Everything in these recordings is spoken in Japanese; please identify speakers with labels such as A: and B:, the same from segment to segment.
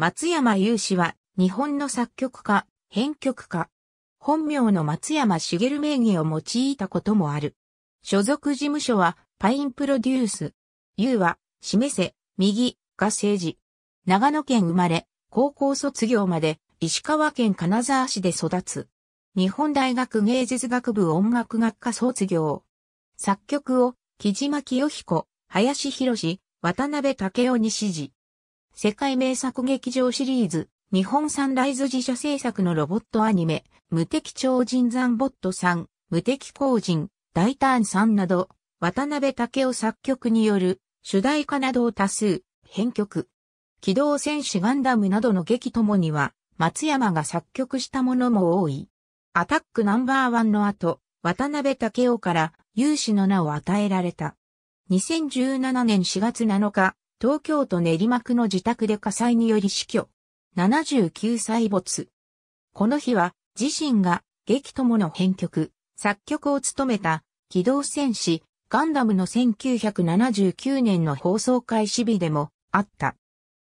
A: 松山雄氏は、日本の作曲家、編曲家。本名の松山茂名義を用いたこともある。所属事務所は、パインプロデュース。雄は、示せ、右、が政治。長野県生まれ、高校卒業まで、石川県金沢市で育つ。日本大学芸術学部音楽学科卒業。作曲を、木島清彦、林博渡辺武雄に指示。世界名作劇場シリーズ、日本サンライズ自社制作のロボットアニメ、無敵超人残ボットさん、無敵工人、大胆さんなど、渡辺武雄作曲による主題歌などを多数、編曲。機動戦士ガンダムなどの劇ともには、松山が作曲したものも多い。アタックナンバーワンの後、渡辺武雄から有志の名を与えられた。2017年4月7日、東京都練馬区の自宅で火災により死去。79歳没。この日は、自身が、劇友の編曲、作曲を務めた、機動戦士、ガンダムの1979年の放送開始日でも、あった。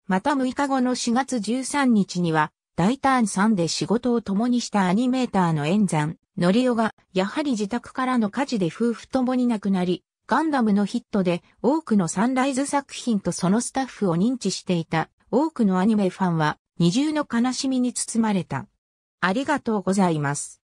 A: また6日後の4月13日には、大ターン3で仕事を共にしたアニメーターの演山、のりおが、やはり自宅からの火事で夫婦共に亡くなり、ガンダムのヒットで多くのサンライズ作品とそのスタッフを認知していた多くのアニメファンは二重の悲しみに包まれた。ありがとうございます。